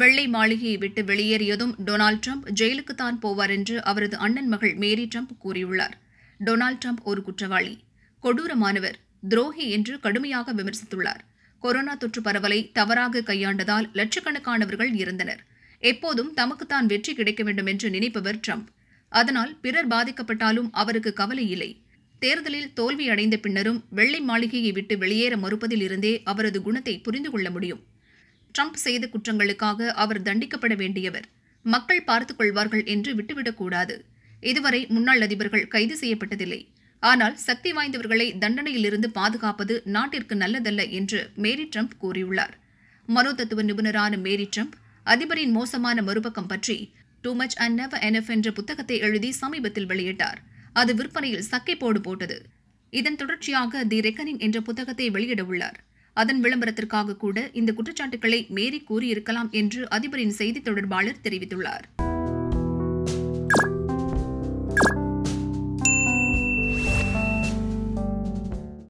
வெள்ளை மாளிகையை விட்டு வெளியேறியதும் டொனால்டு ட்ரம்ப் ஜெயிலுக்குத்தான் போவார் என்று அவரது அண்ணன் மகள் மேரி ட்ரம்ப் கூறியுள்ளார் டொனால்டு ட்ரம்ப் ஒரு குற்றவாளி கொடூரமானவர் துரோகி என்று கடுமையாக விமர்சித்துள்ளார் கொரோனா தொற்று பரவலை தவறாக கையாண்டதால் லட்சக்கணக்கானவர்கள் இருந்தனர் எப்போதும் தமக்குத்தான் வெற்றி கிடைக்க வேண்டும் என்று நினைப்பவர் ட்ரம்ப் அதனால் பிறர் பாதிக்கப்பட்டாலும் அவருக்கு கவலை இல்லை தேர்தலில் தோல்வி அடைந்த பின்னரும் வெள்ளை மாளிகையை விட்டு வெளியேற மறுப்பதில் இருந்தே அவரது குணத்தை புரிந்து கொள்ள முடியும் ட்ரம்ப் செய்த குற்றங்களுக்காக அவர் தண்டிக்கப்பட வேண்டியவர் மக்கள் பார்த்துக் கொள்வார்கள் என்று விட்டுவிடக்கூடாது இதுவரை முன்னாள் அதிபர்கள் கைது செய்யப்பட்டதில்லை ஆனால் சக்தி வாய்ந்தவர்களை தண்டனையிலிருந்து பாதுகாப்பது நாட்டிற்கு நல்லதல்ல என்று மேரி ட்ரம்ப் கூறியுள்ளார் தத்துவ நிபுணரான மேரி ட்ரம்ப் அதிபரின் மோசமான மறுபக்கம் பற்றி too much and never enough என்ற புத்தகத்தை எழுதி சமீபத்தில் வெளியிட்டார் அது விற்பனையில் சக்கை போடு போட்டது இதன் தொடர்ச்சியாக தி ரெக்கனிங் என்ற புத்தகத்தை வெளியிட உள்ளார் அதன் விளம்பரத்திற்காக கூட இந்த குற்றச்சாட்டுகளை மேரி கூறியிருக்கலாம் என்று அதிபரின் செய்தி தொடர்பாளர் தெரிவித்துள்ளார்